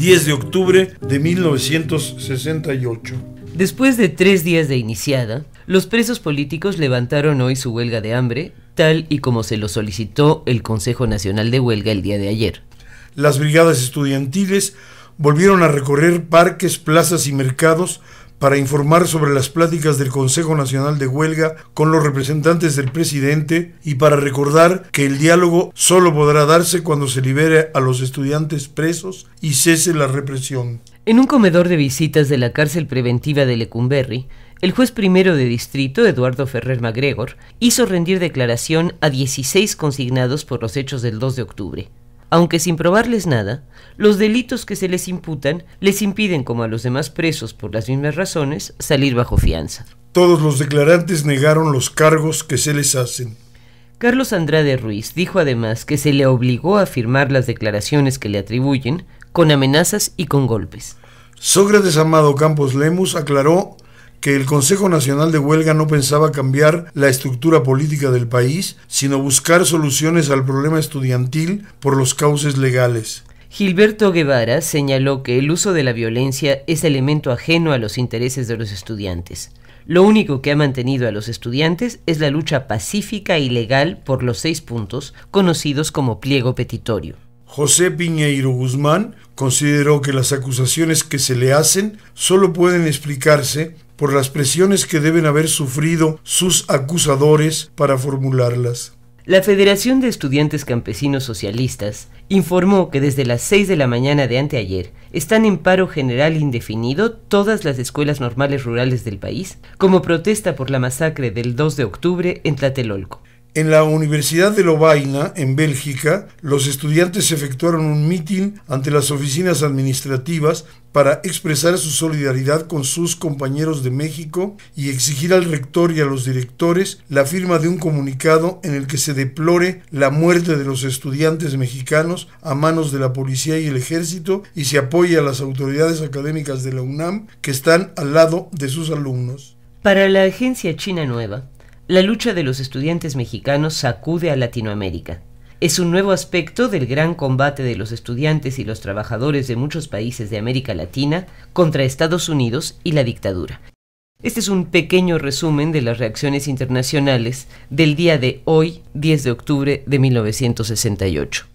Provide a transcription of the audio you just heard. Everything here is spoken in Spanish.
10 de octubre de 1968. Después de tres días de iniciada, los presos políticos levantaron hoy su huelga de hambre, tal y como se lo solicitó el Consejo Nacional de Huelga el día de ayer. Las brigadas estudiantiles volvieron a recorrer parques, plazas y mercados para informar sobre las pláticas del Consejo Nacional de Huelga con los representantes del presidente y para recordar que el diálogo solo podrá darse cuando se libere a los estudiantes presos y cese la represión. En un comedor de visitas de la cárcel preventiva de Lecumberri, el juez primero de distrito, Eduardo Ferrer MacGregor, hizo rendir declaración a 16 consignados por los hechos del 2 de octubre aunque sin probarles nada, los delitos que se les imputan les impiden, como a los demás presos por las mismas razones, salir bajo fianza. Todos los declarantes negaron los cargos que se les hacen. Carlos Andrade Ruiz dijo además que se le obligó a firmar las declaraciones que le atribuyen con amenazas y con golpes. Sócrates Amado Campos Lemus aclaró que el Consejo Nacional de Huelga no pensaba cambiar la estructura política del país, sino buscar soluciones al problema estudiantil por los cauces legales. Gilberto Guevara señaló que el uso de la violencia es elemento ajeno a los intereses de los estudiantes. Lo único que ha mantenido a los estudiantes es la lucha pacífica y legal por los seis puntos, conocidos como pliego petitorio. José Piñeiro Guzmán consideró que las acusaciones que se le hacen solo pueden explicarse por las presiones que deben haber sufrido sus acusadores para formularlas. La Federación de Estudiantes Campesinos Socialistas informó que desde las 6 de la mañana de anteayer están en paro general indefinido todas las escuelas normales rurales del país como protesta por la masacre del 2 de octubre en Tlatelolco. En la Universidad de Lovaina, en Bélgica, los estudiantes efectuaron un mitin ante las oficinas administrativas para expresar su solidaridad con sus compañeros de México y exigir al rector y a los directores la firma de un comunicado en el que se deplore la muerte de los estudiantes mexicanos a manos de la policía y el ejército y se apoye a las autoridades académicas de la UNAM que están al lado de sus alumnos. Para la agencia China Nueva, la lucha de los estudiantes mexicanos sacude a Latinoamérica. Es un nuevo aspecto del gran combate de los estudiantes y los trabajadores de muchos países de América Latina contra Estados Unidos y la dictadura. Este es un pequeño resumen de las reacciones internacionales del día de hoy, 10 de octubre de 1968.